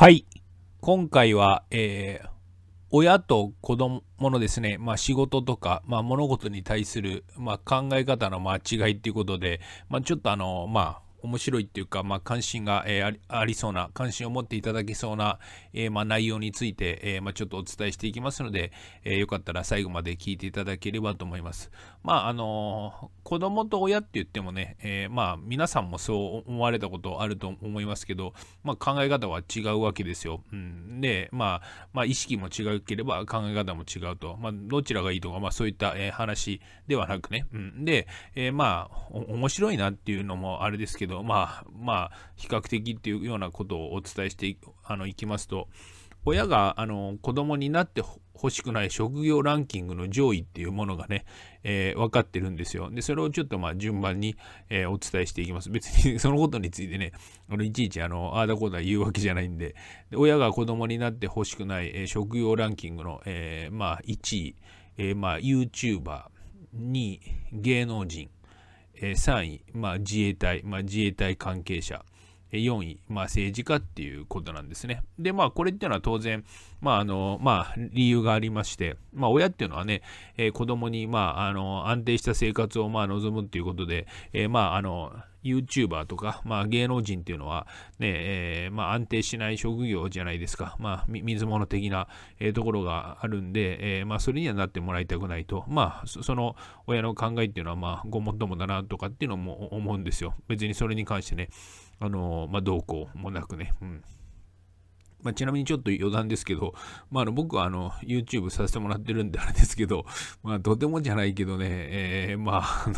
はい。今回は、えー、親と子供のですね、まあ、仕事とか、まあ、物事に対する、まあ、考え方の間違いっていうことで、まあ、ちょっとあの、まあ、面白いっていうか、まあ、関心が、えー、ありそうな、関心を持っていただけそうな、えー、まあ、内容について、えー、まあ、ちょっとお伝えしていきますので、えよかったら最後まで聞いていただければと思います。まあ、あの子供と親って言ってもね、えまあ、皆さんもそう思われたことあると思いますけど、まあ、考え方は違うわけですよ。うん、で、まあ、まあ、意識も違うければ考え方も違うと、まあ、どちらがいいとか、まあ、そういった、え話ではなくね、うん、で、えまあ、面白いなっていうのもあれですけど、ど、まあ、まあ、比較的っていうようなことをお伝えしてあのいきますと、親があの子供になって欲しくない職業ランキングの上位っていうものがね、えー、分かってるんですよ。で、それをちょっとまあ順番に、えー、お伝えしていきます。別に そのことについてね、あのいちいちあのああだこうだ言うわけじゃないんで、で親が子供になって欲しくない、えー、職業ランキングの、えまあ、1位、えまあ、YouTuber、2位、芸能人、えー、3位、まあ、自衛隊、まあ、自衛隊関係者、え4位、まあ、政治家っていうことなんですね。で、まあ、これっていうのは当然、まああのまあ、理由がありまして、まあ、親っていうのはね、えー、子供にまああの安定した生活をまあ望むっていうことで、えー、まああの YouTuber とか、まあ、芸能人っていうのはね、えー、まあ、安定しない職業じゃないですか、まあ、水物的な、えー、ところがあるんで、えー、まあ、それにはなってもらいたくないと、まあ、その親の考えっていうのは、まあ、ごもっともだなとかっていうのも思うんですよ。別にそれに関してね、あのまあ、どうこうもなくね。うんまあ、ちなみにちょっと余談ですけど、まあ、あの僕はあの YouTube させてもらってるんであれですけど、まあ、とてもじゃないけどね、えー、まあ、あの、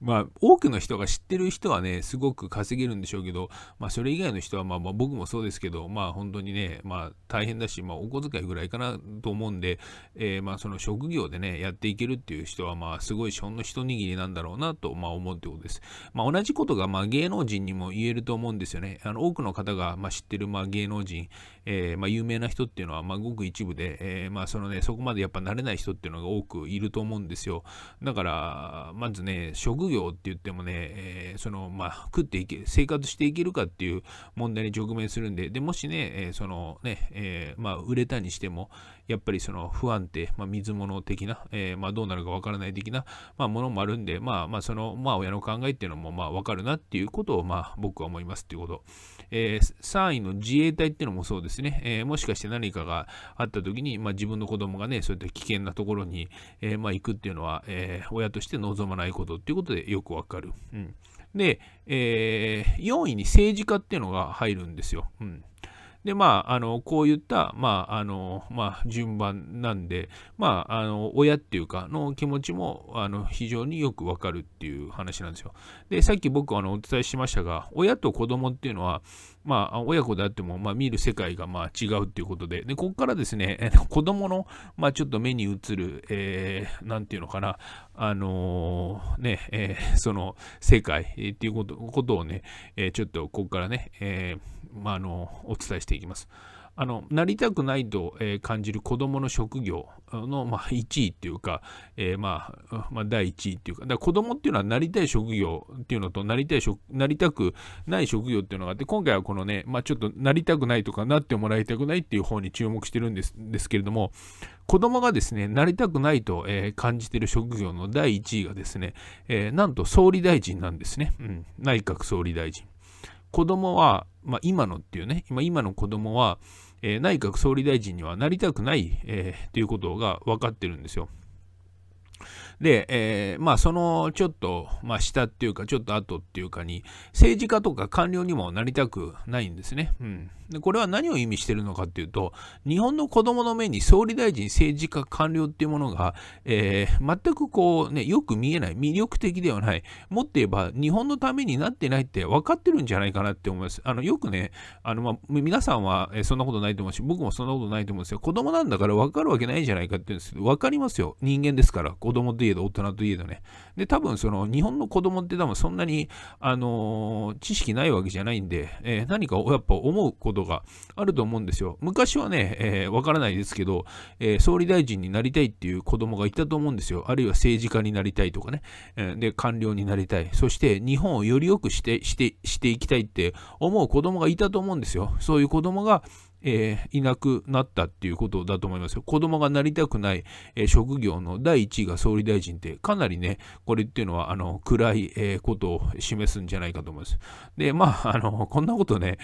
まあ、多くの人が知ってる人はね、すごく稼げるんでしょうけど、まあ、それ以外の人は、まあ、まあ、僕もそうですけど、まあ、本当にね、まあ、大変だし、まあ、お小遣いぐらいかなと思うんで、えー、まあ、その職業でね、やっていけるっていう人は、まあ、すごい、ほんの一握りなんだろうなと、まあ、思うってことです。まあ、同じことが、まあ、芸能人にも言えると思うんですよね。あの、多くの方が、まあ、知ってる、まあ、芸能人、えー、まあ、有名な人っていうのは、まあ、ごく一部で、えー、まあ、そのね、そこまでやっぱ慣れない人っていうのが多くいると思うんですよ。だから、まずね、職業って言ってもね、えー、その、まあ、食っていけ、生活していけるかっていう問題に直面するんで、で、もしね、えそのね、えまあ、売れたにしても、やっぱりその不安定、まあ、水物的な、えー、まあ、どうなるかわからない的な、まあ、ものもあるんで、まあ、まあ、その、まあ、親の考えっていうのも、まあ、わかるなっていうことを、まあ、僕は思いますっていうこと。えー、3位の自衛隊っていうのもそうですね、えー、もしかして何かがあった時に、まあ、自分の子供がね、そういった危険なところに、えー、まあ、行くっていうのは、え親として望まないことっていうことでよくわかる。うん。で、え4位に政治家っていうのが入るんですよ。うん。で、まあ、あの、こういった、まあ、あの、まあ、順番なんで、まあ、あの、親っていうか、の気持ちも、あの、非常によくわかるっていう話なんですよ。で、さっき僕、あの、お伝えしましたが、親と子供っていうのは、まあ、親子であっても、まあ、見る世界が、まあ、違うっていうことで、で、ここからですね、子供の、まあ、ちょっと目に映る、えー、なんていうのかな、あのー、ね、えー、その、世界っていうことことをね、えー、ちょっと、ここからね、えー、まあ、あの、お伝えしてていきます。あのなりたくないと、え感じる子どもの職業の、まあ、1位っていうか、えー、まあ、まあ、第1位っていうかだから子どもっていうのはなりたい職業っていうのとなりたいなりたくない職業っていうのがあって今回はこのね、まあ、ちょっとなりたくないとかなってもらいたくないっていう方に注目してるんですですけれども子どもがですねなりたくないと、え感じてる職業の第1位がですね、えー、なんと総理大臣なんですね、うん、内閣総理大臣。子供は、まあ、今のっていうね、今今の子供は、えー、内閣総理大臣にはなりたくない、えー、ということが分かってるんですよ。で、えー、まあそのちょっと、まあ、下っていうかちょっと後っていうかに政治家とか官僚にもなりたくないんですね。うん、でこれは何を意味してるのかっていうと日本の子供の目に総理大臣政治家官僚っていうものが、えー、全くこうねよく見えない魅力的ではないもっと言えば日本のためになってないって分かってるんじゃないかなって思います。あのよくねあの、まあ、皆さんはそんなことないと思うし僕もそんなことないと思うんですよ。子供なんだから分かるわけないじゃないかって言うんですけど分かりますよ人間ですから子供ってえど大人といえどね。で、多分その日本の子供って多分そんなに、あのー、知識ないわけじゃないんで、えー、何かやっぱ思うことがあると思うんですよ。昔はね、えー、わからないですけど、えー、総理大臣になりたいっていう子供がいたと思うんですよ。あるいは政治家になりたいとかね。えー、で、官僚になりたい。そして日本をより良くして、して、していきたいって思う子供がいたと思うんですよ。そういう子供が、えー、いなくなったっていうことだと思いますよ。子供がなりたくない、えー、職業の第1位が総理大臣って、かなりね、これっていうのは、あの、暗い、えー、ことを示すんじゃないかと思います。で、まあ、あの、こんなことね、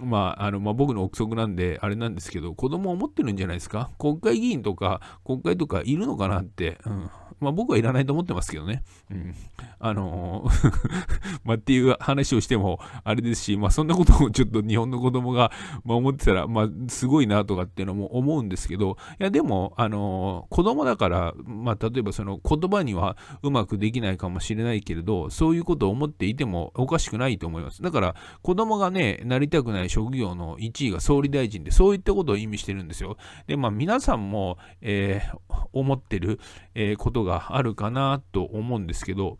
まあ、あの、まあ、僕の憶測なんで、あれなんですけど、子供を持ってるんじゃないですか国会議員とか、国会とかいるのかなって、うん。まあ、僕はいらないと思ってますけどね。うん。あの まあ、っていう話をしても、あれですし、まあ、そんなことをちょっと日本の子供が、ま思ってたら、まあ、すごいなとかっていうのも思うんですけど、いやでも、あの子供だから、まあ、例えばその言葉にはうまくできないかもしれないけれど、そういうことを思っていてもおかしくないと思います。だから子供がね、なりたくない職業の1位が総理大臣で、そういったことを意味してるんですよ。で、まあ皆さんも、えー、思ってる、えー、ことがあるかなと思うんですけど、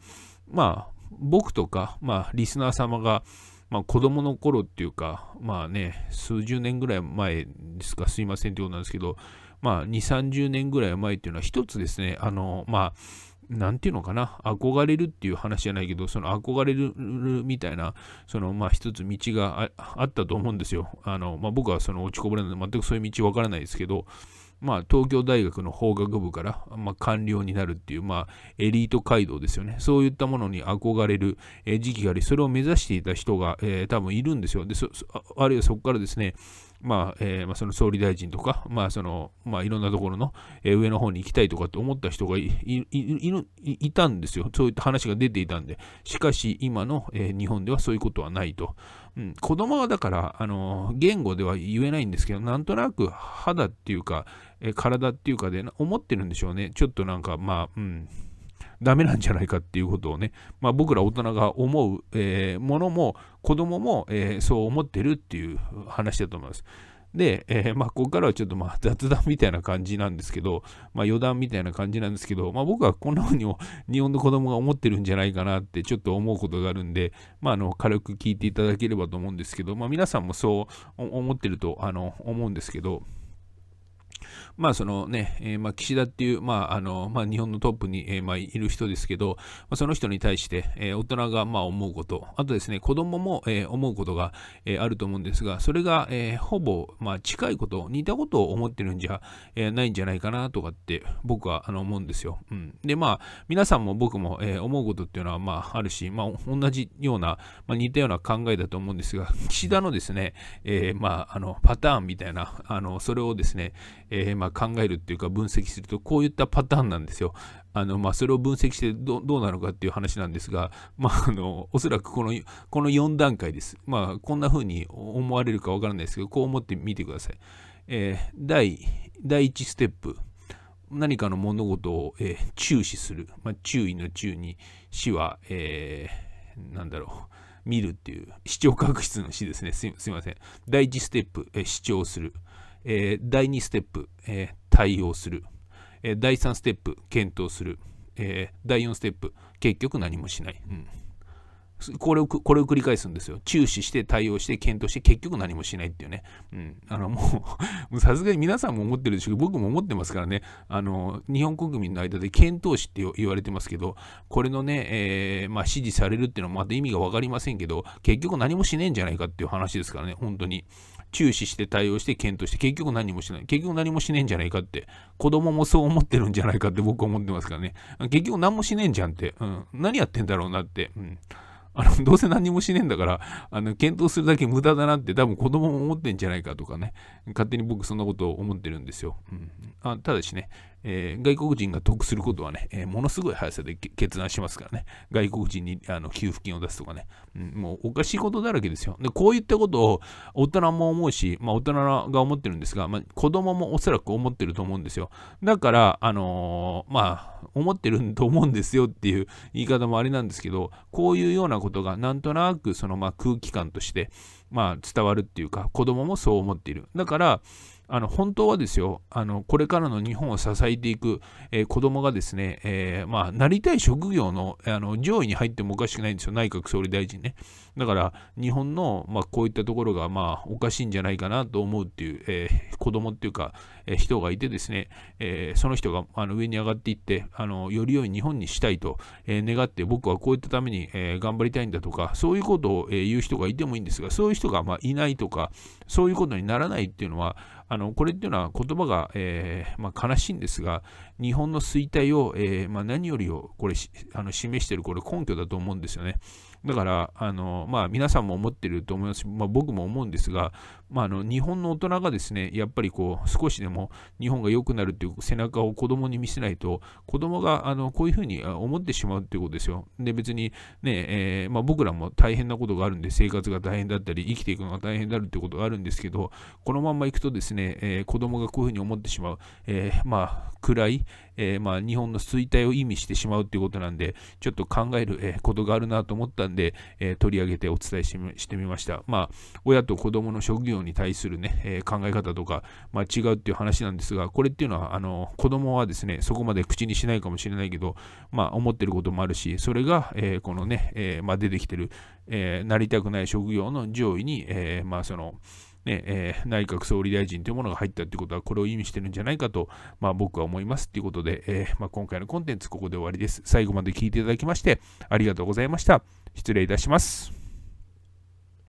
まあ僕とか、まあリスナー様が、まあ、子供の頃っていうか、まあね、数十年ぐらい前ですか、すいませんってことなんですけど、まあ、2、30年ぐらい前っていうのは、一つですね、あの、まあ、なんていうのかな、憧れるっていう話じゃないけど、その憧れるみたいな、そのまあ一つ道があったと思うんですよ。あの、まあ僕はその落ちこぼれなので全くそういう道わからないですけど、まあ、東京大学の法学部から、まあ、官僚になるっていう、まあ、エリート街道ですよね。そういったものに憧れる、え時期があり、それを目指していた人が、えー、多分いるんですよ。であるいはそこからですね、まあえー、まあ、その総理大臣とか、まあそのまあ、いろんなところの、えー、上の方に行きたいとかって思った人がいいいいたんですよ。そういった話が出ていたんで。しかし、今の、えー、日本ではそういうことはないと。子供はだから、あの言語では言えないんですけど、なんとなく肌っていうか、え体っていうかで思ってるんでしょうね。ちょっとなんか、まあ、うん。ダメなんじゃないかっていうことをね、まあ、僕ら大人が思う、えー、ものも子供も、えー、そう思ってるっていう話だと思います。で、えー、まあ、ここからはちょっとまあ 雑談みたいな感じなんですけど、まあ、余談みたいな感じなんですけど、まあ、僕はこんな風にも 日本の子供が思ってるんじゃないかなってちょっと思うことがあるんで、まあ、あの軽く聞いていただければと思うんですけど、まあ、皆さんもそう思ってるとあの思うんですけど、まあそのね、えー、まあ岸田っていう、まああのまあ、日本のトップに、えー、まあいる人ですけど、まあ、その人に対して、えー、大人がまあ思うこと、あとですね、子供も、えー、思うことが、えー、あると思うんですが、それが、えー、ほぼ、まあ、近いこと、似たことを思ってるんじゃ、えー、ないんじゃないかなとかって僕はあの思うんですよ。うん、で、まあ皆さんも僕も、えー、思うことっていうのはまああるし、まあ同じような、まあ、似たような考えだと思うんですが、岸田のですね、えー、まああのパターンみたいな、あのそれをですね、えー、ま考えるっていうか分析するとこういったパターンなんですよ。あのまあ、それを分析してどうなのかっていう話なんですが、まあ、あのおそらくこのこの4段階です。まあ、こんな風に思われるかわからないですけどこう思ってみてください。えー、第第1ステップ何かの物事を、えー、注視する、まあ、注意の注に死は、えー、なんだろう見るっていう視聴覚室の死ですねすいません第1ステップ、えー、視聴するえー、第2ステップ、えー、対応する、えー、第3ステップ、検討する、え第4ステップ、結局何もしない、うん、これを。これを繰り返すんですよ。注視して対応して検討して結局何もしないっていうね。うん、あのもう、さすがに皆さんも思ってるでしょうけど、僕も思ってますからね、あの日本国民の間で検討士って言われてますけど、これのね、えー、まあ、支持されるっていうのはまた意味が分かりませんけど、結局何もしねえんじゃないかっていう話ですからね、本当に。注視して対応して検討して結局何もしない結局何もしねえんじゃないかって子供もそう思ってるんじゃないかって僕は思ってますからね結局何もしねえんじゃんって、うん、何やってんだろうなって、うん、あのどうせ何もしねえんだからあの検討するだけ無駄だなって多分子供も思ってんじゃないかとかね勝手に僕そんなことを思ってるんですよ、うん、あただしねえー、外国人が得することはね、えー、ものすごい速さで決断しますからね、外国人にあの給付金を出すとかね、うん、もうおかしいことだらけですよ。で、こういったことを大人も思うし、まあ、大人が思ってるんですが、まあ、子供もおそらく思ってると思うんですよ。だから、あのー、まあ、思ってると思うんですよっていう言い方もあれなんですけど、こういうようなことがなんとなくそのまあ空気感として、まあ、伝わるっていうか、子供もそう思っている。だから、あの本当はですよあの、これからの日本を支えていく、えー、子供がですね、えー、まあ、なりたい職業のあの上位に入ってもおかしくないんですよ、内閣総理大臣ね。だから、日本の、まあ、こういったところが、まあ、おかしいんじゃないかなと思うっていう、えー、子供っていうか、え人がいてですね、えその人があの上に上がっていってあのより良い日本にしたいと、え願って僕はこういったために、え頑張りたいんだとかそういうことを、え言う人がいてもいいんですがそういう人が、まいないとかそういうことにならないっていうのはあのこれっていうのは言葉が、えー、まあ、悲しいんですが日本の衰退を、えー、まあ、何よりをこれあの示しているこれ根拠だと思うんですよね。だから、あのまあ、皆さんも思っていると思いますし、まあ、僕も思うんですが、まあ、の日本の大人がですねやっぱりこう少しでもも日本が良くなるっていう背中を子供に見せないと、子供があこういうふうに思ってしまうっていうことですよ。で、別にね、えー、まあ、僕らも大変なことがあるんで、生活が大変だったり、生きていくのが大変だるってことがあるんですけど、このまんまいくとですね、えー、子供がこういうふうに思ってしまう、えー、まあ、暗い、えー、まあ、日本の衰退を意味してしまうっていうことなんで、ちょっと考える、ことがあるなと思ったんで、え取り上げてお伝えしてみました。まあ、親と子供の職業に対するね、え考え方とか、まあ、違うっていう話話なんですが、これっていうのは、あの、子供はですね、そこまで口にしないかもしれないけど、まあ、思ってることもあるし、それが、えー、このね、えー、まあ、出てきてる、えー、なりたくない職業の上位に、えまあ、その、ねえー、内閣総理大臣というものが入ったということは、これを意味してるんじゃないかと、まあ、僕は思いますということで、えー、まあ、今回のコンテンツ、ここで終わりです。最後まで聞いていただきまして、ありがとうございました。失礼いたします。